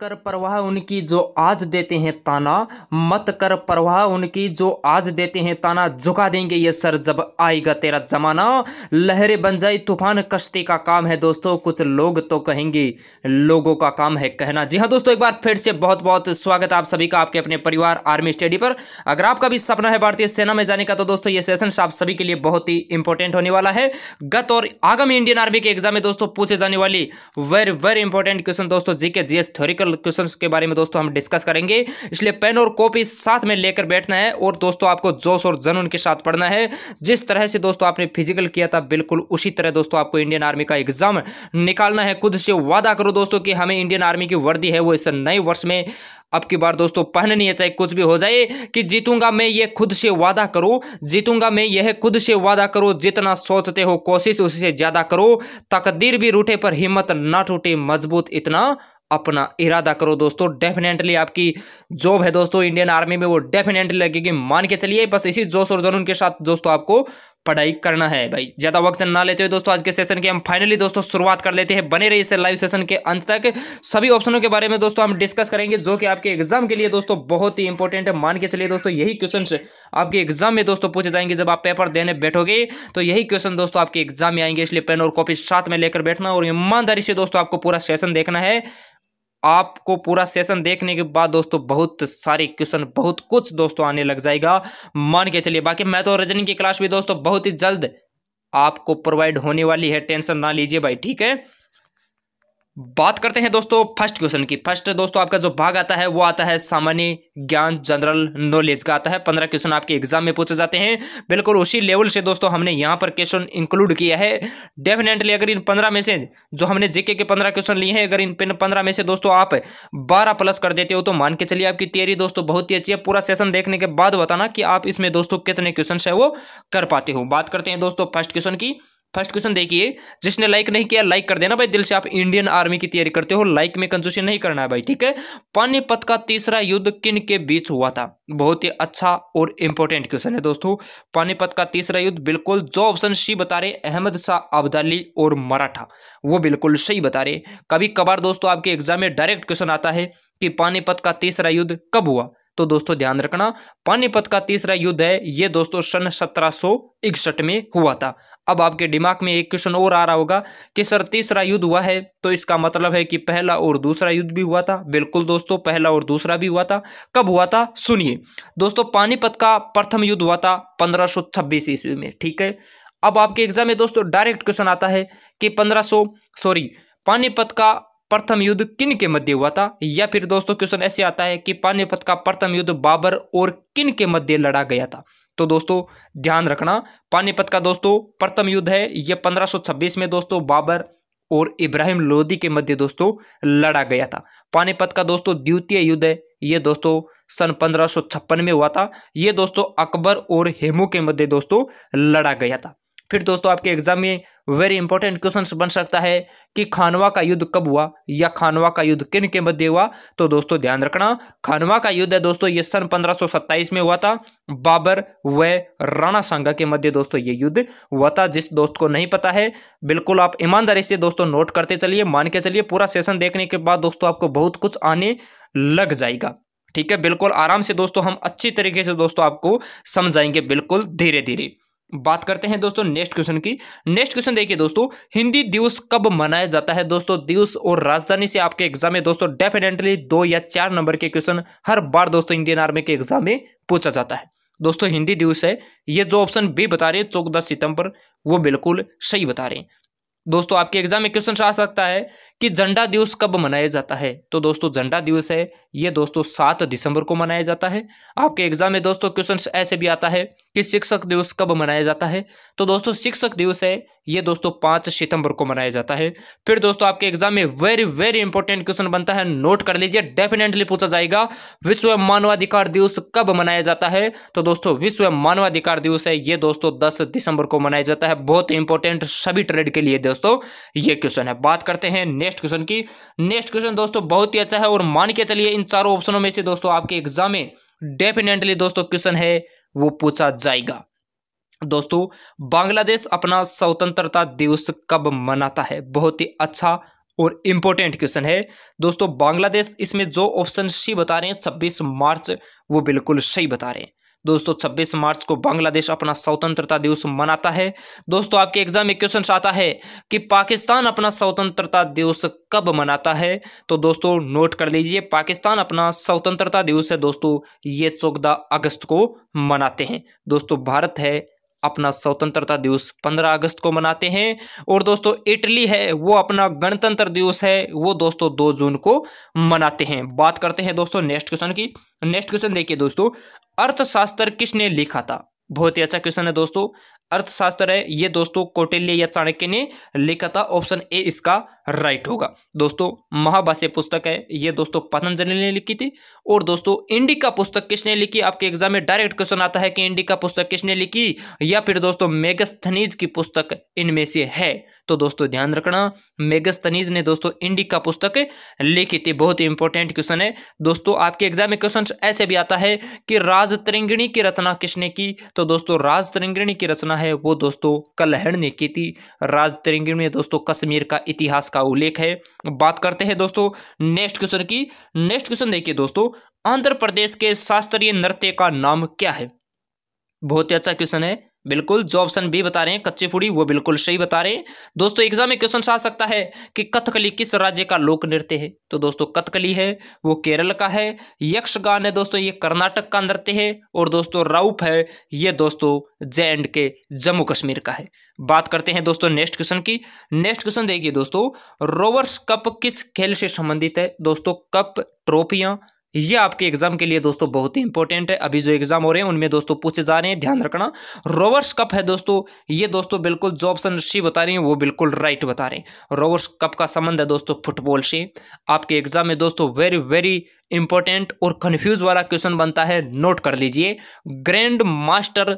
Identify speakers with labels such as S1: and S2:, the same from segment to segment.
S1: कर परवाह उनकी जो आज देते हैं ताना मत कर परवाह उनकी जो आज देते हैं ताना झुका देंगे ये सर जब आएगा तेरा जमाना लहरे बन जाए तूफान कश्ती का काम है दोस्तों कुछ लोग तो कहेंगे लोगों का काम है कहना जी हाँ दोस्तों एक बार फिर से बहुत बहुत स्वागत आप सभी का आपके अपने परिवार आर्मी स्टडी पर अगर आपका भी सपना है भारतीय सेना में जाने का तो दोस्तों ये सेशन आप सभी के लिए बहुत ही इंपॉर्टेंट होने वाला है गत और आगामी इंडियन आर्मी के एग्जाम में दोस्तों पूछे जाने वाली वेरी वेरी इंपॉर्टेंट क्वेश्चन दोस्तों GK GS theory practical questions के बारे में दोस्तों हम डिस्कस करेंगे इसलिए पेन और कॉपी साथ में लेकर बैठना है और दोस्तों आपको जोश और जनून के साथ पढ़ना है जिस तरह से दोस्तों आपने फिजिकल किया था बिल्कुल उसी तरह दोस्तों आपको इंडियन आर्मी का एग्जाम निकालना है खुद से वादा करो दोस्तों कि हमें इंडियन आर्मी की वर्दी है वो इस नए वर्ष में अब की बार दोस्तों पहननी है चाहे कुछ भी हो जाए कि जीतूंगा मैं ये खुद से वादा करो जीतूंगा मैं यह खुद से वादा करो जितना सोचते हो कोशिश उससे ज़्यादा करो तकदीर भी रूठे पर हिम्मत ना टूटे मजबूत इतना अपना इरादा करो दोस्तों डेफिनेटली आपकी जॉब है दोस्तों इंडियन आर्मी में वो डेफिनेटली लगेगी मान के चलिए बस इसी जोश और जनून के साथ दोस्तों आपको पढ़ाई करना है भाई ज़्यादा वक्त ना लेते हुए दोस्तों आज के सेशन की हम फाइनली दोस्तों शुरुआत कर लेते हैं बने रही इस लाइव सेशन के अंत तक सभी ऑप्शनों के बारे में दोस्तों हम डिस्कस करेंगे जो कि आपके एग्जाम के लिए दोस्तों बहुत ही इंपॉर्टेंट है मान के चलिए दोस्तों यही क्वेश्चन आपके एग्जाम में दोस्तों पूछे जाएंगे जब आप पेपर देने बैठोगे तो यही क्वेश्चन दोस्तों आपके एग्जाम में आएंगे इसलिए पेन और कॉपी साथ में लेकर बैठना और ईमानदारी से दोस्तों आपको पूरा सेशन देखना है आपको पूरा सेशन देखने के बाद दोस्तों बहुत सारे क्वेश्चन बहुत कुछ दोस्तों आने लग जाएगा मान के चलिए बाकी मैथ और तो रजनी की क्लास भी दोस्तों बहुत ही जल्द आपको प्रोवाइड होने वाली है टेंशन ना लीजिए भाई ठीक है बात करते हैं दोस्तों फर्स्ट क्वेश्चन की फर्स्ट दोस्तों आपका जो भाग आता है वो आता है सामान्य ज्ञान जनरल नॉलेज का आता है पंद्रह क्वेश्चन आपके एग्जाम में पूछे जाते हैं बिल्कुल उसी लेवल से दोस्तों हमने यहां पर क्वेश्चन इंक्लूड किया है डेफिनेटली अगर इन पंद्रह में से जो हमने जेके के पंद्रह क्वेश्चन लिए हैं अगर इन पंद्रह में से दोस्तों आप बारह प्लस कर देते हो तो मान के चलिए आपकी तैयारी दोस्तों बहुत ही अच्छी है पूरा सेशन देखने के बाद बताना कि आप इसमें दोस्तों कितने क्वेश्चन है वो कर पाते हो बात करते हैं दोस्तों फर्स्ट क्वेश्चन की फर्स्ट क्वेश्चन देखिए जिसने लाइक नहीं किया लाइक कर देना भाई दिल से आप इंडियन आर्मी की तैयारी करते हो लाइक में कंजूसी नहीं करना है भाई ठीक है पानीपत का तीसरा युद्ध किन के बीच हुआ था बहुत ही अच्छा और इंपॉर्टेंट क्वेश्चन है दोस्तों पानीपत का तीसरा युद्ध बिल्कुल जो ऑप्शन सी बता रहे अहमद शाह अब्दाली और मराठा वो बिल्कुल सही बता रहे कभी कभार दोस्तों आपके एग्जाम में डायरेक्ट क्वेश्चन आता है कि पानीपत का तीसरा युद्ध कब हुआ तो दोस्तों ध्यान रखना पानीपत का तीसरा युद्ध है ये दोस्तों सन सत्रह में हुआ था अब आपके दिमाग में एक क्वेश्चन और आ रहा होगा कि सर तीसरा युद्ध हुआ है तो इसका मतलब है कि पहला और दूसरा युद्ध भी हुआ था बिल्कुल दोस्तों पहला और दूसरा भी हुआ था कब हुआ था सुनिए दोस्तों पानीपत का प्रथम युद्ध हुआ था पंद्रह सौ छब्बीस ईस्वी में ठीक है अब आपके एग्जाम में दोस्तों डायरेक्ट क्वेश्चन आता है कि पंद्रह सॉरी पानीपत का प्रथम युद्ध किन के मध्य हुआ था या फिर दोस्तों क्वेश्चन ऐसे आता है कि पानीपत का प्रथम युद्ध बाबर और किन के मध्य लड़ा गया था तो दोस्तों ध्यान रखना पानीपत का दोस्तों प्रथम युद्ध है यह 1526 में दोस्तों बाबर और इब्राहिम लोदी के मध्य दोस्तों लड़ा गया था पानीपत का दोस्तों द्वितीय युद्ध है ये दोस्तों सन पंद्रह में हुआ था ये दोस्तों अकबर और हेमू के मध्य दोस्तों लड़ा गया था फिर दोस्तों आपके एग्जाम में वेरी इंपॉर्टेंट क्वेश्चन बन सकता है कि खानवा का युद्ध कब हुआ या खानवा का युद्ध किन के मध्य हुआ तो दोस्तों ध्यान रखना खानवा का युद्ध है दोस्तों ये सन 1527 में हुआ था बाबर व राणा सांगा के मध्य दोस्तों ये युद्ध हुआ था जिस दोस्त को नहीं पता है बिल्कुल आप ईमानदारी से दोस्तों नोट करते चलिए मान के चलिए पूरा सेशन देखने के बाद दोस्तों आपको बहुत कुछ आने लग जाएगा ठीक है बिल्कुल आराम से दोस्तों हम अच्छी तरीके से दोस्तों आपको समझाएंगे बिल्कुल धीरे धीरे बात करते हैं दोस्तों नेक्स्ट क्वेश्चन की नेक्स्ट क्वेश्चन देखिए दोस्तों हिंदी दिवस कब मनाया जाता है दोस्तों दिवस और राजधानी से आपके एग्जाम में दोस्तों डेफिनेटली दो या चार नंबर के क्वेश्चन हर बार दोस्तों इंडियन आर्मी के एग्जाम में पूछा जाता है दोस्तों हिंदी दिवस है ये जो ऑप्शन बी बता रहे हैं चौदह सितंबर वो बिल्कुल सही बता रहे हैं दोस्तों आपके एग्जाम में क्वेश्चन आ सकता है कि झंडा दिवस कब मनाया जाता है तो दोस्तों झंडा दिवस है ये दोस्तों सात दिसंबर को मनाया जाता है आपके एग्जाम में दोस्तों क्वेश्चन ऐसे भी आता है कि शिक्षक दिवस कब मनाया जाता है तो दोस्तों शिक्षक दिवस है ये दोस्तों पाँच सितंबर को मनाया जाता है फिर दोस्तों आपके एग्जाम में वेरी वेरी इंपॉर्टेंट क्वेश्चन बनता है नोट कर लीजिए डेफिनेटली पूछा जाएगा विश्व मानवाधिकार दिवस कब मनाया जाता है तो दोस्तों विश्व मानवाधिकार दिवस है ये दोस्तों दस दिसंबर को मनाया जाता है बहुत इंपॉर्टेंट सभी ट्रेड के लिए दोस्तों ये क्वेश्चन है बात करते हैं नेक्स्ट क्वेश्चन की नेक्स्ट क्वेश्चन दोस्तों बहुत ही अच्छा है और मान के चलिए इन चारों ऑप्शनों में से दोस्तों आपके एग्जाम में डेफिनेटली दोस्तों क्वेश्चन है वो पूछा जाएगा दोस्तों बांग्लादेश अपना स्वतंत्रता दिवस कब मनाता है बहुत ही अच्छा और इम्पोर्टेंट क्वेश्चन है दोस्तों बांग्लादेश इसमें जो ऑप्शन सी बता रहे हैं 26 मार्च वो बिल्कुल सही बता रहे हैं दोस्तों 26 मार्च को बांग्लादेश अपना स्वतंत्रता दिवस मनाता है दोस्तों आपके एग्जाम में क्वेश्चन आता है कि पाकिस्तान अपना स्वतंत्रता दिवस कब मनाता है तो दोस्तों नोट कर लीजिए पाकिस्तान अपना स्वतंत्रता दिवस है दोस्तों ये चौदह अगस्त को मनाते हैं दोस्तों भारत है अपना स्वतंत्रता दिवस 15 अगस्त को मनाते हैं और दोस्तों इटली है वो अपना गणतंत्र दिवस है वो दोस्तों 2 जून को मनाते हैं बात करते हैं दोस्तों नेक्स्ट क्वेश्चन की नेक्स्ट क्वेश्चन देखिए दोस्तों अर्थशास्त्र किसने लिखा था बहुत ही अच्छा क्वेश्चन है दोस्तों अर्थशास्त्र है ये दोस्तों कौटिल्य या चाणक्य ने लिखा था ऑप्शन ए इसका राइट होगा दोस्तों महाभाष्य पुस्तक है ये दोस्तों पतंजलि ने लिखी थी और दोस्तों इंडिका पुस्तक किसने लिखी आपके एग्जाम में डायरेक्ट क्वेश्चन आता है कि इंडिका पुस्तक किसने लिखी या फिर दोस्तों मेगस्थनीज की पुस्तक इनमें से है तो दोस्तों ध्यान रखना मेगस्थनीज ने दोस्तों इंडिका पुस्तक लिखी थी बहुत इंपॉर्टेंट क्वेश्चन है दोस्तों आपके एग्जाम में क्वेश्चन ऐसे भी आता है कि राजतृंगिणी की रचना किसने की तो दोस्तों राजतृंगिणी की रचना है वो दोस्तों कलहण ने की थी राज तिरंगी में दोस्तों कश्मीर का इतिहास का उल्लेख है बात करते हैं दोस्तों नेक्स्ट क्वेश्चन की नेक्स्ट क्वेश्चन देखिए दोस्तों आंध्र प्रदेश के शास्त्रीय नृत्य का नाम क्या है बहुत ही अच्छा क्वेश्चन है बिल्कुल जो ऑप्शन बी बता रहे हैं कच्चे पूड़ी वो बिल्कुल सही बता रहे हैं दोस्तों एग्जाम में क्वेश्चन आ सकता है कि कथकली किस राज्य का लोक नृत्य है तो दोस्तों कथकली है वो केरल का है यक्षगान है दोस्तों ये कर्नाटक का नृत्य है और दोस्तों राउप है ये दोस्तों जे एंड के जम्मू कश्मीर का है बात करते हैं दोस्तों नेक्स्ट क्वेश्चन की नेक्स्ट क्वेश्चन देखिए दोस्तों रोवर्स कप किस खेल से संबंधित है दोस्तों कप ट्रॉफियां ये आपके एग्जाम के लिए दोस्तों बहुत ही इंपॉर्टेंट है अभी जो एग्जाम हो रहे हैं उनमें दोस्तों पूछे जा रहे हैं ध्यान रखना रोवर्स कप है दोस्तों ये दोस्तों बिल्कुल जो ऑप्शन सी बता रहे हैं वो बिल्कुल राइट बता रहे हैं रोवर्स कप का संबंध है दोस्तों फुटबॉल से आपके एग्जाम में दोस्तों वेरी वेरी इंपॉर्टेंट और कन्फ्यूज वाला क्वेश्चन बनता है नोट कर लीजिए ग्रैंड मास्टर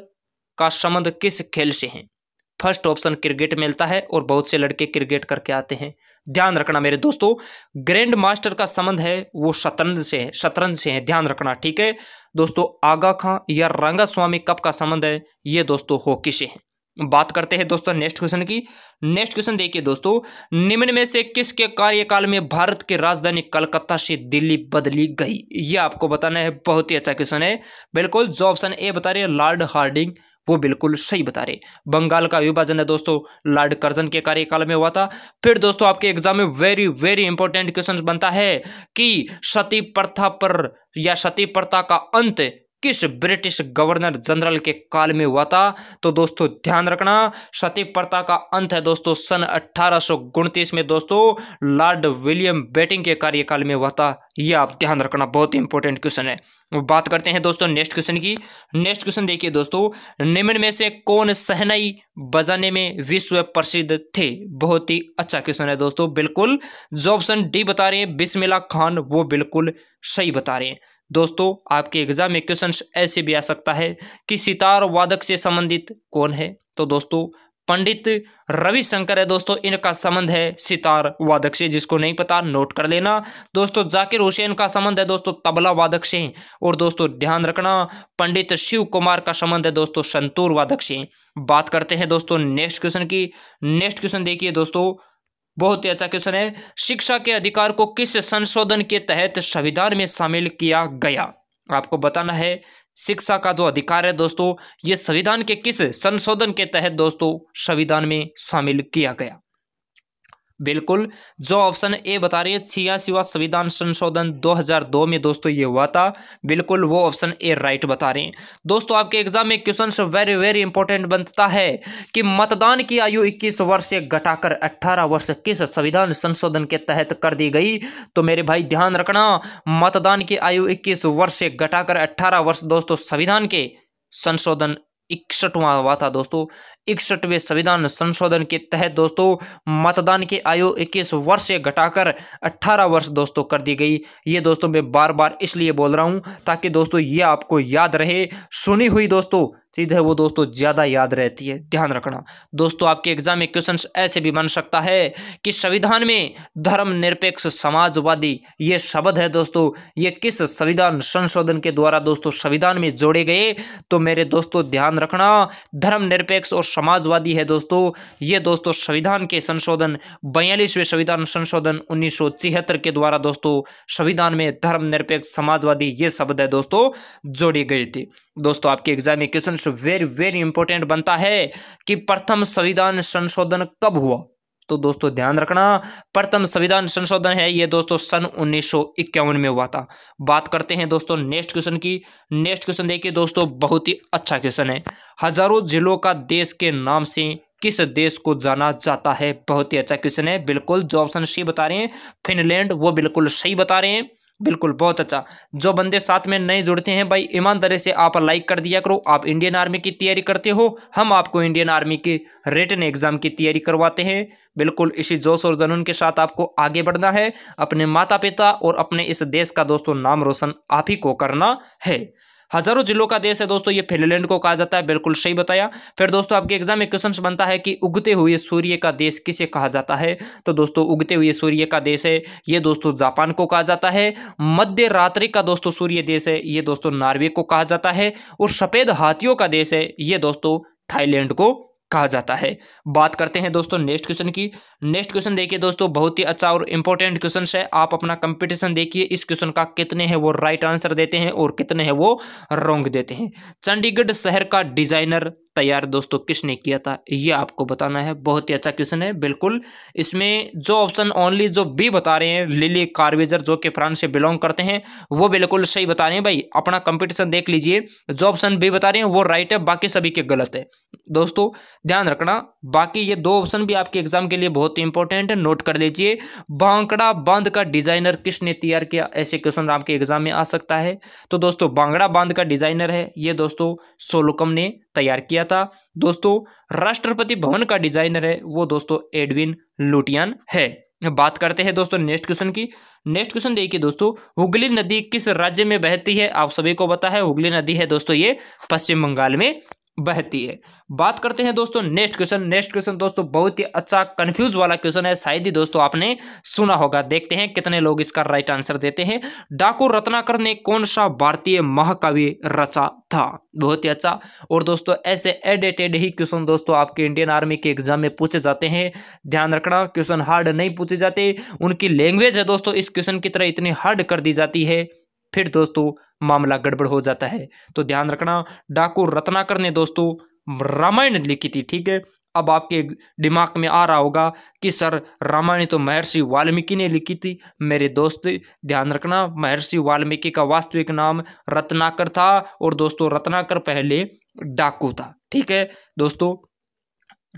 S1: का संबंध किस खेल से है फर्स्ट ऑप्शन क्रिकेट मिलता है और बहुत से लड़के क्रिकेट करके आते हैं ध्यान रखना मेरे दोस्तों ग्रैंड मास्टर का संबंध है वो शतरंज से है शतरंज से है ध्यान रखना ठीक है दोस्तों आगा खां या रंगा स्वामी कप का संबंध है ये दोस्तों हॉकी से है बात करते हैं दोस्तों नेक्स्ट क्वेश्चन की नेक्स्ट क्वेश्चन देखिए दोस्तों निम्न में से किसके कार्यकाल में भारत की राजधानी कलकत्ता से दिल्ली बदली गई ये आपको बताना है बहुत ही अच्छा क्वेश्चन है बिल्कुल जो ऑप्शन ए बता रहे हैं लॉर्ड हार्डिंग वो बिल्कुल सही बता रहे बंगाल का विभाजन है दोस्तों लॉर्ड कर्जन के कार्यकाल में हुआ था फिर दोस्तों आपके एग्जाम में वेरी वेरी इंपॉर्टेंट क्वेश्चन बनता है कि सती प्रथा पर या सती प्रथा का अंत किस ब्रिटिश गवर्नर जनरल के काल में हुआ था तो दोस्तों ध्यान रखना सती प्रथा का अंत है दोस्तों सन अट्ठारह में दोस्तों लॉर्ड विलियम बेटिंग के कार्यकाल में हुआ था यह आप ध्यान रखना बहुत इंपॉर्टेंट क्वेश्चन है बात करते हैं दोस्तों नेक्स्ट क्वेश्चन की नेक्स्ट क्वेश्चन देखिए दोस्तों निम्न में से कौन सहनाई बजाने में विश्व प्रसिद्ध थे बहुत ही अच्छा क्वेश्चन है दोस्तों बिल्कुल जो ऑप्शन डी बता रहे हैं बिस्मिला खान वो बिल्कुल सही बता रहे हैं दोस्तों आपके एग्जाम में क्वेश्चन ऐसे भी आ सकता है कि सितार वादक से संबंधित कौन है तो दोस्तों पंडित रविशंकर है दोस्तों इनका संबंध है सितार वादक से जिसको नहीं पता नोट कर लेना दोस्तों जाकिर हुसैन का संबंध है दोस्तों तबला वादक से और दोस्तों ध्यान रखना पंडित शिव कुमार का संबंध है दोस्तों संतूर वादक से बात करते हैं दोस्तों नेक्स्ट क्वेश्चन की नेक्स्ट क्वेश्चन देखिए दोस्तों बहुत ही अच्छा क्वेश्चन है शिक्षा के अधिकार को किस संशोधन के तहत संविधान में शामिल किया गया आपको बताना है शिक्षा का जो अधिकार है दोस्तों ये संविधान के किस संशोधन के तहत दोस्तों संविधान में शामिल किया गया बिल्कुल जो ऑप्शन ए बता रही है छियासीवा संविधान संशोधन 2002 में दोस्तों ये हुआ था बिल्कुल वो ऑप्शन ए राइट बता रहे हैं दोस्तों आपके एग्जाम में क्वेश्चन वेरी वेरी इंपॉर्टेंट बनता है कि मतदान की आयु इक्कीस वर्ष से घटाकर 18 वर्ष किस संविधान संशोधन के तहत कर दी गई तो मेरे भाई ध्यान रखना मतदान की आयु इक्कीस वर्ष से घटाकर अट्ठारह वर्ष दोस्तों संविधान के संशोधन इकसठवा हुआ था दोस्तों इकसठवें संविधान संशोधन के तहत दोस्तों मतदान की आयु 21 वर्ष से घटाकर 18 वर्ष दोस्तों कर दी गई ये दोस्तों मैं बार बार इसलिए बोल रहा हूँ ताकि दोस्तों ये आपको याद रहे सुनी हुई दोस्तों चीज़ है वो दोस्तों ज़्यादा याद रहती है ध्यान रखना दोस्तों आपके एग्जाम में क्वेश्चन ऐसे भी बन सकता है कि संविधान में धर्मनिरपेक्ष समाजवादी ये शब्द है दोस्तों ये किस संविधान संशोधन के द्वारा दोस्तों संविधान में जोड़े गए तो मेरे दोस्तों ध्यान रखना धर्मनिरपेक्ष और समाजवादी है दोस्तों ये दोस्तों संविधान के संशोधन बयालीसवें संविधान संशोधन उन्नीस के द्वारा दोस्तों संविधान में धर्मनिरपेक्ष समाजवादी ये शब्द है दोस्तों जोड़े गए थे दोस्तों आपके एग्जाम में question questions very very important बनता है कि प्रथम संविधान संशोधन कब हुआ तो दोस्तों ध्यान रखना प्रथम संविधान संशोधन है ये दोस्तों सन उन्नीस में हुआ था बात करते हैं दोस्तों नेक्स्ट क्वेश्चन की नेक्स्ट क्वेश्चन देखिए दोस्तों बहुत ही अच्छा क्वेश्चन है हजारों जिलों का देश के नाम से किस देश को जाना जाता है बहुत ही अच्छा क्वेश्चन है बिल्कुल जो ऑप्शन सी बता रहे हैं फिनलैंड वो बिल्कुल सही बता रहे हैं बिल्कुल बहुत अच्छा जो बंदे साथ में नए जुड़ते हैं भाई ईमानदारी से आप लाइक कर दिया करो आप इंडियन आर्मी की तैयारी करते हो हम आपको इंडियन आर्मी के रिटर्न एग्जाम की तैयारी करवाते हैं बिल्कुल इसी जोश और जनून के साथ आपको आगे बढ़ना है अपने माता पिता और अपने इस देश का दोस्तों नाम रोशन आप ही को करना है हजारों जिलों का देश है दोस्तों ये फिनलैंड को कहा जाता है बिल्कुल सही बताया फिर दोस्तों आपके एग्जाम में क्वेश्चन बनता है कि उगते हुए सूर्य का देश किसे कहा जाता है तो दोस्तों उगते हुए सूर्य का देश है ये दोस्तों जापान को कहा जाता है मध्य रात्रि का दोस्तों सूर्य देश है ये दोस्तों नॉर्वे को कहा जाता है और सफेद हाथियों का देश है ये दोस्तों थाईलैंड को कहा जाता है बात करते हैं दोस्तों नेक्स्ट क्वेश्चन की नेक्स्ट क्वेश्चन देखिए दोस्तों बहुत ही अच्छा और इंपॉर्टेंट क्वेश्चन है आप अपना कंपटीशन देखिए इस क्वेश्चन का कितने हैं वो राइट आंसर देते हैं और कितने हैं वो रॉन्ग देते हैं चंडीगढ़ शहर का डिजाइनर तैयार दोस्तों किसने किया था ये आपको बताना है बहुत ही अच्छा क्वेश्चन है बिल्कुल इसमें जो ऑप्शन ओनली जो बी बता रहे हैं लिली कार्वेजर जो कि फ्रांस से बिलोंग करते हैं वो बिल्कुल सही बता रहे हैं भाई अपना कंपटीशन देख लीजिए जो ऑप्शन बी बता रहे हैं वो राइट है बाकी सभी के गलत है दोस्तों ध्यान रखना बाकी ये दो ऑप्शन भी आपके एग्जाम के लिए बहुत ही इंपॉर्टेंट है नोट कर लीजिए बांगड़ा बांध का डिजाइनर किसने तैयार किया ऐसे क्वेश्चन आपके एग्जाम में आ सकता है तो दोस्तों बांगड़ा बांध का डिजाइनर है ये दोस्तों सोलोकम ने तैयार किया किया था दोस्तों राष्ट्रपति भवन का डिजाइनर है वो दोस्तों एडविन लुटियान है बात करते हैं दोस्तों नेक्स्ट क्वेश्चन की नेक्स्ट क्वेश्चन देखिए दोस्तों हुगली नदी किस राज्य में बहती है आप सभी को पता है हुगली नदी है दोस्तों ये पश्चिम बंगाल में बहती है बात करते हैं दोस्तों नेक्स्ट क्वेश्चन नेक्स्ट क्वेश्चन दोस्तों बहुत ही अच्छा कंफ्यूज वाला क्वेश्चन है शायद ही दोस्तों आपने सुना होगा देखते हैं कितने लोग इसका राइट आंसर देते हैं डाकू रत्नाकर ने कौन सा भारतीय महाकवि रचा था बहुत ही अच्छा और दोस्तों ऐसे एडेटेड ही क्वेश्चन दोस्तों आपके इंडियन आर्मी के एग्जाम में पूछे जाते हैं ध्यान रखना क्वेश्चन हार्ड नहीं पूछे जाते उनकी लैंग्वेज है दोस्तों इस क्वेश्चन की तरह इतनी हार्ड कर दी जाती है फिर दोस्तों मामला गड़बड़ हो जाता है तो ध्यान रखना डाकू रत्नाकर ने दोस्तों रामायण लिखी थी ठीक है अब आपके दिमाग में आ रहा होगा कि सर रामायण तो महर्षि वाल्मीकि ने लिखी थी मेरे दोस्त ध्यान रखना महर्षि वाल्मीकि का वास्तविक नाम रत्नाकर था और दोस्तों रत्नाकर पहले डाकू था ठीक है दोस्तों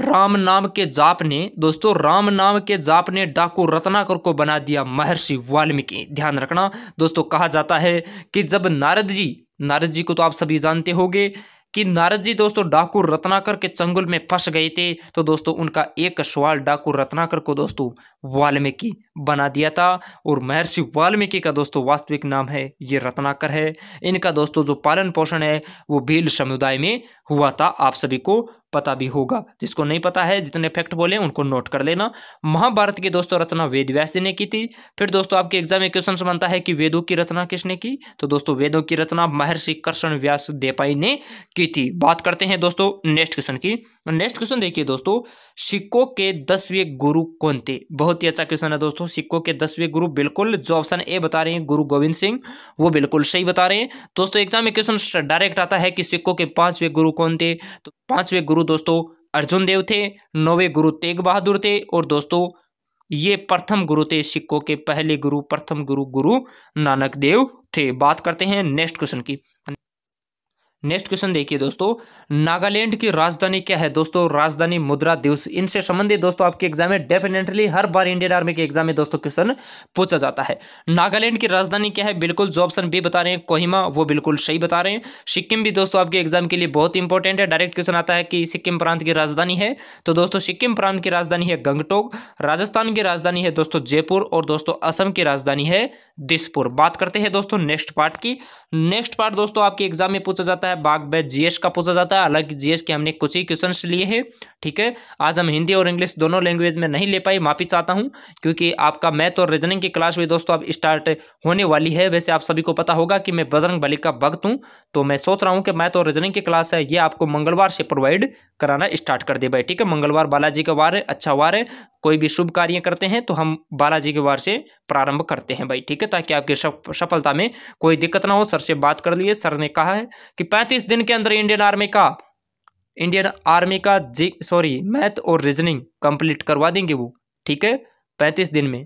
S1: राम नाम के जाप ने दोस्तों राम नाम के जाप ने डाकू रत्नाकर को बना दिया महर्षि वाल्मीकि ध्यान रखना दोस्तों कहा जाता है कि जब नारद जी नारद जी को तो आप सभी जानते होंगे कि नारद जी दोस्तों डाकू रत्नाकर के चंगुल में फंस गए थे तो दोस्तों उनका एक सवाल डाकू रत्नाकर को दोस्तों वाल्मीकि बना दिया था और महर्षि वाल्मीकि का दोस्तों वास्तविक नाम है ये रत्नाकर है इनका दोस्तों जो पालन पोषण है वो भील समुदाय में हुआ था आप सभी को पता भी होगा जिसको नहीं पता है जितने फैक्ट बोले उनको नोट कर लेना महाभारत की दोस्तों रचना वेद व्यास ने की थी फिर दोस्तों आपके एग्जाम में क्वेश्चन बनता है कि वेदों की रचना किसने की तो दोस्तों वेदों की रचना महर्षि कृष्ण व्यास देपाई ने की थी बात करते हैं दोस्तों नेक्स्ट क्वेश्चन की नेक्स्ट क्वेश्चन देखिए दोस्तों सिक्कों के दसवें गुरु कौन थे बहुत ही अच्छा क्वेश्चन है दोस्तों सिक्कों के दसवें गुरु बिल्कुल जो ऑप्शन ए बता रहे हैं गुरु गोविंद सिंह वो बिल्कुल सही बता रहे हैं दोस्तों एग्जाम में क्वेश्चन डायरेक्ट आता है कि सिक्कों के पांचवें गुरु कौन थे तो पांचवें गुरु दोस्तों अर्जुन देव थे नौवे गुरु तेग बहादुर थे और दोस्तों ये प्रथम गुरु थे सिक्कों के पहले गुरु प्रथम गुरु गुरु नानक देव थे बात करते हैं नेक्स्ट क्वेश्चन की नेक्स्ट क्वेश्चन देखिए दोस्तों नागालैंड की राजधानी क्या है दोस्तों राजधानी मुद्रा दिवस इनसे संबंधित दोस्तों आपके एग्जाम में डेफिनेटली हर बार इंडियन आर्मी के एग्जाम में दोस्तों क्वेश्चन पूछा जाता है नागालैंड की राजधानी क्या है बिल्कुल जो ऑप्शन बी बता रहे हैं कोहिमा वो बिल्कुल सही बता रहे हैं सिक्किम भी दोस्तों आपके एग्जाम के लिए बहुत इंपॉर्टेंट है डायरेक्ट क्वेश्चन आता है कि सिक्किम प्रांत की राजधानी है तो दोस्तों सिक्किम प्रांत की राजधानी है गंगटोक राजस्थान की राजधानी है दोस्तों जयपुर और दोस्तों असम की राजधानी है दिसपुर बात करते हैं दोस्तों नेक्स्ट पार्ट की नेक्स्ट पार्ट दोस्तों आपके एग्जाम में पूछा जाता है है बाग बैच जीएस का पूछा जाता है हालांकि जीएस के हमने कुछ ही क्वेश्चन लिए हैं ठीक है आज हम हिंदी और इंग्लिश दोनों लैंग्वेज में नहीं ले पाए माफी चाहता हूँ क्योंकि आपका मैथ और रीजनिंग की क्लास भी दोस्तों अब स्टार्ट होने वाली है वैसे आप सभी को पता होगा कि मैं बजरंग बली का भक्त हूँ तो मैं सोच रहा हूँ कि मैथ और रीजनिंग की क्लास है ये आपको मंगलवार से प्रोवाइड कराना स्टार्ट कर दे भाई ठीक है मंगलवार बालाजी का वार है अच्छा वार है कोई भी शुभ कार्य करते हैं तो हम बालाजी के वार से प्रारंभ करते हैं भाई ठीक है ताकि आपकी सफलता में कोई दिक्कत ना हो सर से बात कर लिए सर ने कहा है कि पैन पैंतीस दिन के अंदर इंडियन आर्मी का इंडियन आर्मी का जी सॉरी मैथ और रीजनिंग कंप्लीट करवा देंगे वो ठीक है पैंतीस दिन में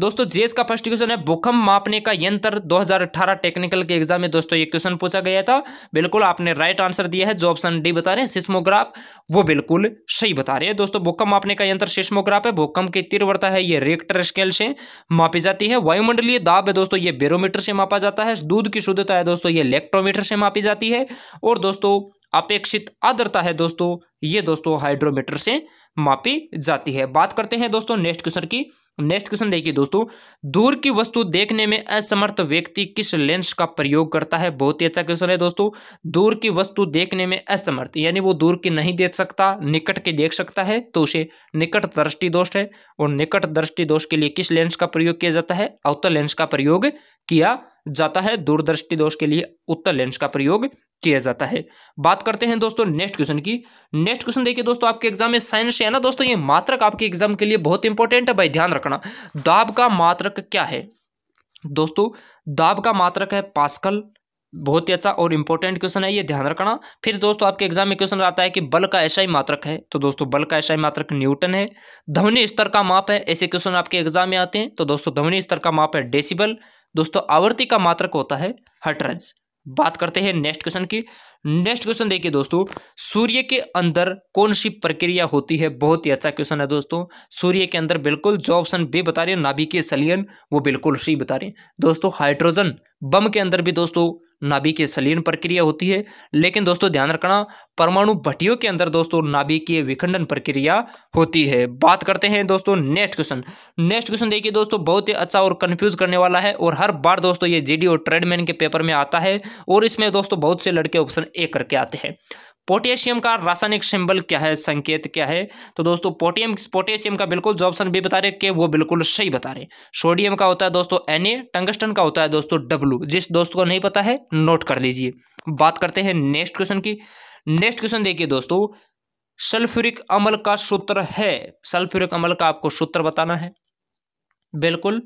S1: दोस्तों जेएस का फर्स्ट क्वेश्चन है भूकंप मापने का यंत्र 2018 टेक्निकल के एग्जाम में दोस्तों ये क्वेश्चन पूछा गया था बिल्कुल आपने राइट आंसर दिया है जो ऑप्शन डी बता रहे हैं सिस्मोग्राफ वो बिल्कुल सही बता रहे हैं दोस्तों भूकंप मापने का यंत्र सिस्मोग्राफ है भूकंप की तीव्रता है ये रेक्टर स्केल से मापी जाती है वायुमंडलीय दाब है दोस्तों ये बेरोमीटर से मापा जाता है दूध की शुद्धता है दोस्तों ये इलेक्ट्रोमीटर से मापी जाती है और दोस्तों अपेक्षित आद्रता है दोस्तों ये दोस्तों हाइड्रोमीटर से मापी जाती है बात करते हैं दोस्तों नेक्स्ट क्वेश्चन की नेक्स्ट क्वेश्चन देखिए दोस्तों दूर की वस्तु देखने में असमर्थ व्यक्ति किस लेंस का प्रयोग करता है बहुत ही अच्छा क्वेश्चन है दोस्तों दूर की वस्तु देखने में असमर्थ यानी वो दूर की नहीं देख सकता निकट के देख सकता है तो उसे निकट दृष्टि दोष है और निकट दृष्टि दोष के लिए किस लेंस का प्रयोग किया जाता है अवतल लेंस का प्रयोग किया जाता है दूरदृष्टि दोष के लिए उत्तर लेंस का प्रयोग किया जाता है बात करते हैं दोस्तों नेक्स्ट क्वेश्चन की नेक्स्ट क्वेश्चन देखिए दोस्तों आपके एग्जाम में साइंस है ना दोस्तों ये मात्रक आपके एग्जाम के लिए बहुत इंपॉर्टेंट है भाई ध्यान रखना दाब का मात्रक क्या है दोस्तों दाब का मात्रक है पास्कल बहुत ही अच्छा और इंपॉर्टेंट क्वेश्चन है ये ध्यान रखना फिर दोस्तों आपके एग्जाम में क्वेश्चन आता है कि बल का ऐसा ही मात्रक है तो दोस्तों बल का ऐसा ही मात्रक न्यूटन है ध्वनि स्तर का माप है ऐसे क्वेश्चन आपके एग्जाम में आते हैं तो दोस्तों ध्वनि स्तर का माप है डेसिबल दोस्तों आवर्ती का मात्रक होता है हटरज बात करते हैं नेक्स्ट क्वेश्चन की नेक्स्ट क्वेश्चन देखिए दोस्तों सूर्य के अंदर कौन सी प्रक्रिया होती है बहुत ही अच्छा क्वेश्चन है दोस्तों सूर्य के अंदर बिल्कुल जो ऑप्शन बी बता रहे हैं नाभिकीय सलियन वो बिल्कुल सी बता रहे हैं दोस्तों हाइड्रोजन बम के अंदर भी दोस्तों नाभिकीय सलीन प्रक्रिया होती है लेकिन दोस्तों ध्यान रखना परमाणु भट्टियों के अंदर दोस्तों की विखंडन प्रक्रिया होती है बात करते हैं दोस्तों नेक्स्ट क्वेश्चन नेक्स्ट क्वेश्चन देखिए दोस्तों बहुत ही अच्छा और कंफ्यूज करने वाला है और हर बार दोस्तों ये जीडी और ट्रेडमैन के पेपर में आता है और इसमें दोस्तों बहुत से लड़के ऑप्शन ए करके आते हैं पोटेशियम का रासायनिक सिंबल क्या है संकेत क्या है तो दोस्तों पोटियम पोटेशियम का बिल्कुल जो ऑप्शन बी बता रहे के वो बिल्कुल सही बता रहे सोडियम का होता है दोस्तों एन ए टंगस्टन का होता है दोस्तों डब्लू जिस दोस्त को नहीं पता है नोट कर लीजिए बात करते हैं नेक्स्ट क्वेश्चन की नेक्स्ट क्वेश्चन देखिए दोस्तों सल्फ्यूरिक अमल का सूत्र है सल्फ्यूरिक अमल का आपको सूत्र बताना है बिल्कुल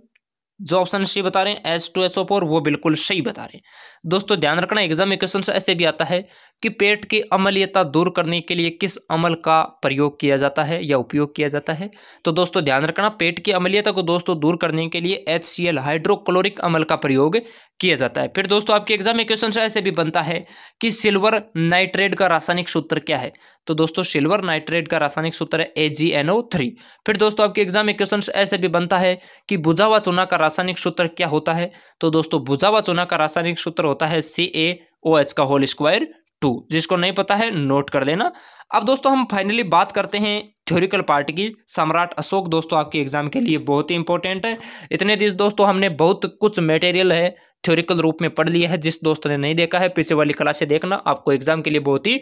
S1: जो ऑप्शन सही बता रहे हैं S two S O four वो बिल्कुल सही बता रहे हैं दोस्तों ध्यान रखना एग्जाम में क्वेश्चन ऐसे भी आता है कि पेट की अमलीयता दूर करने के लिए किस अमल का प्रयोग किया जाता है या उपयोग किया जाता है तो दोस्तों ध्यान रखना पेट की अमलीयता को दोस्तों दूर करने के लिए एच सी एल हाइड्रोक्लोरिक अमल का प्रयोग किया जाता है फिर दोस्तों आपके एग्जाम में क्वेश्चन ऐसे भी बनता है कि सिल्वर नाइट्रेट का रासायनिक सूत्र क्या है तो दोस्तों सिल्वर नाइट्रेट का रासायनिक सूत्र है ए फिर दोस्तों आपके एग्जाम में क्वेश्चन ऐसे भी बनता है कि बुझावा चुना का रासायनिक सूत्र क्या होता है तो दोस्तों भुजावा चूना का रासायनिक सूत्र होता है सी ए ओ एच का होल स्क्वायर टू जिसको नहीं पता है नोट कर लेना अब दोस्तों हम फाइनली बात करते हैं थ्योरिकल पार्ट की सम्राट अशोक दोस्तों आपके एग्जाम के लिए बहुत ही इंपॉर्टेंट है इतने दिन दोस्तों हमने बहुत कुछ मटेरियल है थ्योरिकल रूप में पढ़ लिया है जिस दोस्त ने नहीं देखा है पीछे वाली क्लासे देखना आपको एग्जाम के लिए बहुत ही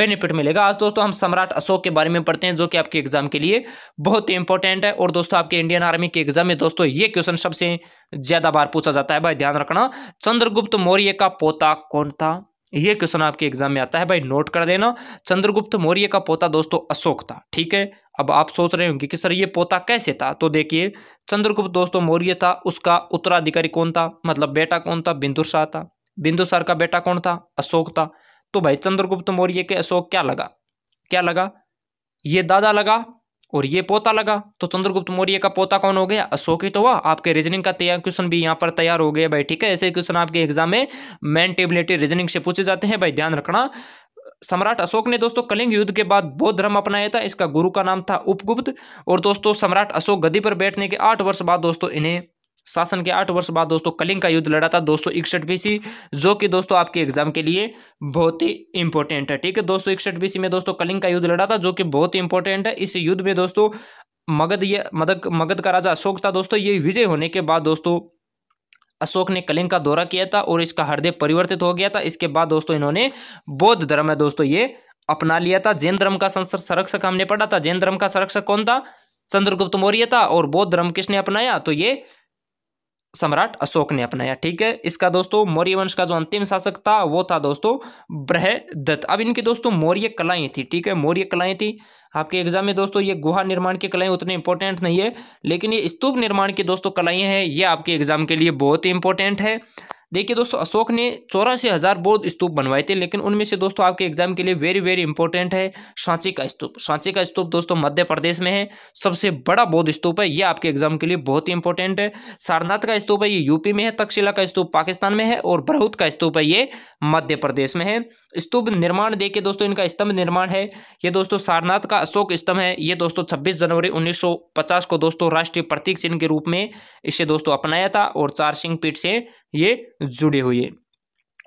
S1: बेनिफिट मिलेगा आज दोस्तों हम सम्राट अशोक के बारे में पढ़ते हैं जो कि आपके एग्जाम के लिए बहुत ही इंपॉर्टेंट है और दोस्तों आपके इंडियन आर्मी के एग्जाम में दोस्तों ये क्वेश्चन सबसे ज्यादा बार पूछा जाता है भाई ध्यान रखना चंद्रगुप्त मौर्य का पोता कौन था यह क्वेश्चन आपके एग्जाम में आता है भाई नोट कर देना चंद्रगुप्त मौर्य का पोता दोस्तों अशोक था ठीक है अब आप सोच रहे होंगे कि सर ये पोता कैसे था तो देखिए चंद्रगुप्त दोस्तों मौर्य था उसका उत्तराधिकारी कौन था मतलब बेटा कौन था बिंदुसार था बिंदुसार का बेटा कौन था अशोक था तो भाई चंद्रगुप्त मौर्य के अशोक क्या लगा क्या लगा ये दादा लगा और ये पोता लगा तो चंद्रगुप्त मौर्य का पोता कौन हो गया अशोक ही तो हुआ आपके रीजनिंग का तैयार क्वेश्चन भी यहाँ पर तैयार हो गया भाई ठीक है ऐसे क्वेश्चन आपके एग्जाम में मेन टेबिलिटी रीजनिंग से पूछे जाते हैं भाई ध्यान रखना सम्राट अशोक ने दोस्तों कलिंग युद्ध के बाद बौद्ध धर्म अपनाया था इसका गुरु का नाम था उपगुप्त और दोस्तों सम्राट अशोक गद्दी पर बैठने के आठ वर्ष बाद दोस्तों इन्हें शासन के आठ वर्ष बाद दोस्तों कलिंग का युद्ध लड़ा था दोस्तों इकसठ बीसी जो कि दोस्तों आपके एग्जाम के लिए बहुत ही इंपॉर्टेंट है ठीक है दोस्तों इकसठ बीसी में दोस्तों कलिंग का युद्ध लड़ा था जो कि बहुत ही इंपॉर्टेंट है इस युद्ध में दोस्तों मगध ये मदक मगध का राजा अशोक था दोस्तों ये विजय होने के बाद दोस्तों अशोक ने कलिंग का दौरा किया था और इसका हृदय परिवर्तित हो गया था इसके बाद दोस्तों इन्होंने बौद्ध धर्म है दोस्तों ये अपना लिया था जैन धर्म का संरक्षक हमने पढ़ा था जैन धर्म का संरक्षक कौन था चंद्रगुप्त मौर्य था और बौद्ध धर्म किसने अपनाया तो ये सम्राट अशोक ने अपनाया ठीक है इसका दोस्तों मौर्य वंश का जो अंतिम शासक था वो था दोस्तों बृहदत्त अब इनकी दोस्तों मौर्य कलाएं थी ठीक है मौर्य कलाएं थी आपके एग्जाम में दोस्तों ये गुहा निर्माण की कलाएं उतनी इंपॉर्टेंट नहीं है लेकिन ये स्तूप निर्माण की दोस्तों कलाएं हैं ये आपके एग्जाम के लिए बहुत ही इंपॉर्टेंट है देखिए दोस्तों अशोक ने चौरासी हज़ार बौद्ध स्तूप बनवाए थे लेकिन उनमें से दोस्तों आपके एग्जाम के लिए वेरी वेरी इंपॉर्टेंट है सांची का स्तूप सांची का स्तूप दोस्तों मध्य प्रदेश में है सबसे बड़ा बौद्ध स्तूप है यह आपके एग्जाम के लिए बहुत ही इंपॉर्टेंट है सारनाथ का स्तूप है ये यूपी में है तक्षशिला का स्तूप पाकिस्तान में है और बरहूत का स्तूप है ये मध्य प्रदेश में है स्तूप निर्माण देखिए दोस्तों इनका स्तंभ निर्माण है ये दोस्तों सारनाथ का अशोक स्तंभ है ये दोस्तों छब्बीस जनवरी उन्नीस को दोस्तों राष्ट्रीय प्रतीक चिन्ह के रूप में इसे दोस्तों अपनाया था और चार सिंह पीठ से ये जुड़े हुए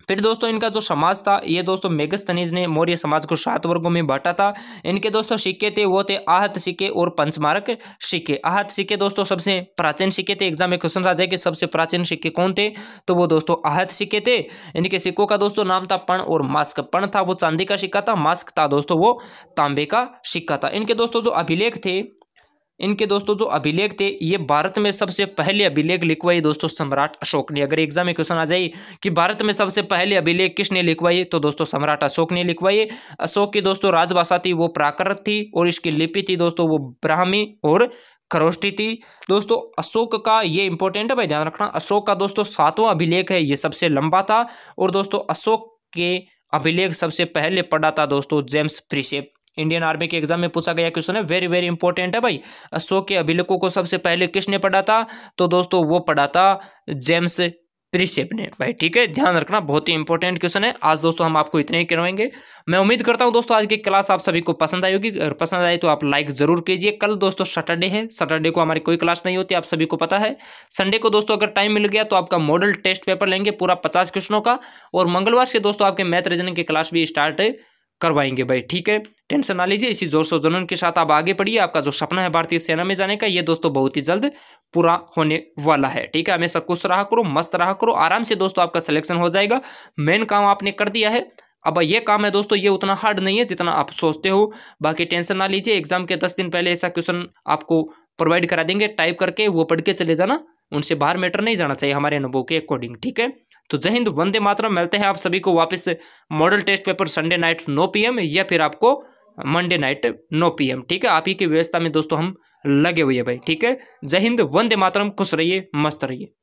S1: फिर दोस्तों इनका जो समाज था ये दोस्तों मेगस्तनीज ने मौर्य समाज को सात वर्गों में बांटा था इनके दोस्तों सिक्के थे वो थे आहत सिक्के और पंचमारक सिक्के आहत सिक्के दोस्तों सबसे प्राचीन सिक्के थे एग्जाम में क्वेश्चन आ जाए कि सबसे प्राचीन सिक्के कौन थे तो वो दोस्तों आहत सिक्के थे इनके सिक्कों का दोस्तों नाम था पण और मास्क पण था वो चांदी का सिक्का था मास्क था दोस्तों वो तांबे का सिक्का था इनके दोस्तों जो अभिलेख थे इनके दोस्तों जो अभिलेख थे ये भारत में सबसे पहले अभिलेख लिखवाए दोस्तों सम्राट अशोक ने अगर एग्जाम में क्वेश्चन आ जाए कि भारत में सबसे पहले अभिलेख किसने लिखवाए तो दोस्तों सम्राट अशोक ने लिखवाए अशोक की दोस्तों राजभाषा थी वो प्राकृत थी और इसकी लिपि थी दोस्तों वो ब्राह्मी और खरोष्टी थी दोस्तों अशोक का ये इंपॉर्टेंट है भाई ध्यान रखना अशोक का दोस्तों सातवां अभिलेख है ये सबसे लंबा था और दोस्तों अशोक के अभिलेख सबसे पहले पढ़ा था दोस्तों जेम्स प्रिसेप इंडियन आर्मी के एग्जाम में पूछा गया क्वेश्चन है वेरी वेरी इंपॉर्टेंट है भाई अशोक के अभिलेखों को सबसे पहले किसने पढ़ा था तो दोस्तों वो पढ़ा था जेम्स प्रिसेप ने भाई ठीक है ध्यान रखना बहुत ही इंपॉर्टेंट क्वेश्चन है आज दोस्तों हम आपको इतने ही करवाएंगे मैं उम्मीद करता हूं दोस्तों आज की क्लास आप सभी को पसंद आई होगी अगर पसंद आए तो आप लाइक जरूर कीजिए कल दोस्तों सैटरडे है सैटरडे को हमारी कोई क्लास नहीं होती आप सभी को पता है संडे को दोस्तों अगर टाइम मिल गया तो आपका मॉडल टेस्ट पेपर लेंगे पूरा पचास क्वेश्चनों का और मंगलवार से दोस्तों आपके मैथ रीजनिंग की क्लास भी स्टार्ट करवाएंगे भाई ठीक है टेंशन ना लीजिए इसी जोर शोजनून के साथ आप आगे पढ़िए आपका जो सपना है भारतीय सेना में जाने का ये दोस्तों बहुत ही जल्द पूरा होने वाला है ठीक है हमेशा खुश रहा करो मस्त रहा करो आराम से दोस्तों आपका सिलेक्शन हो जाएगा मेन काम आपने कर दिया है अब ये काम है दोस्तों ये उतना हार्ड नहीं है जितना आप सोचते हो बाकी टेंशन ना लीजिए एग्जाम के दस दिन पहले ऐसा क्वेश्चन आपको प्रोवाइड करा देंगे टाइप करके वो पढ़ के चले जाना उनसे बाहर मैटर नहीं जाना चाहिए हमारे अनुभव के अकॉर्डिंग ठीक है तो जय हिंद वंदे मातरम मिलते हैं आप सभी को वापस model test paper Sunday night नौ पी या फिर आपको मंडे नाइट नौ पी ठीक है आप ही की व्यवस्था में दोस्तों हम लगे हुए हैं भाई ठीक है जय हिंद वंदे मातरम खुश रहिए मस्त रहिए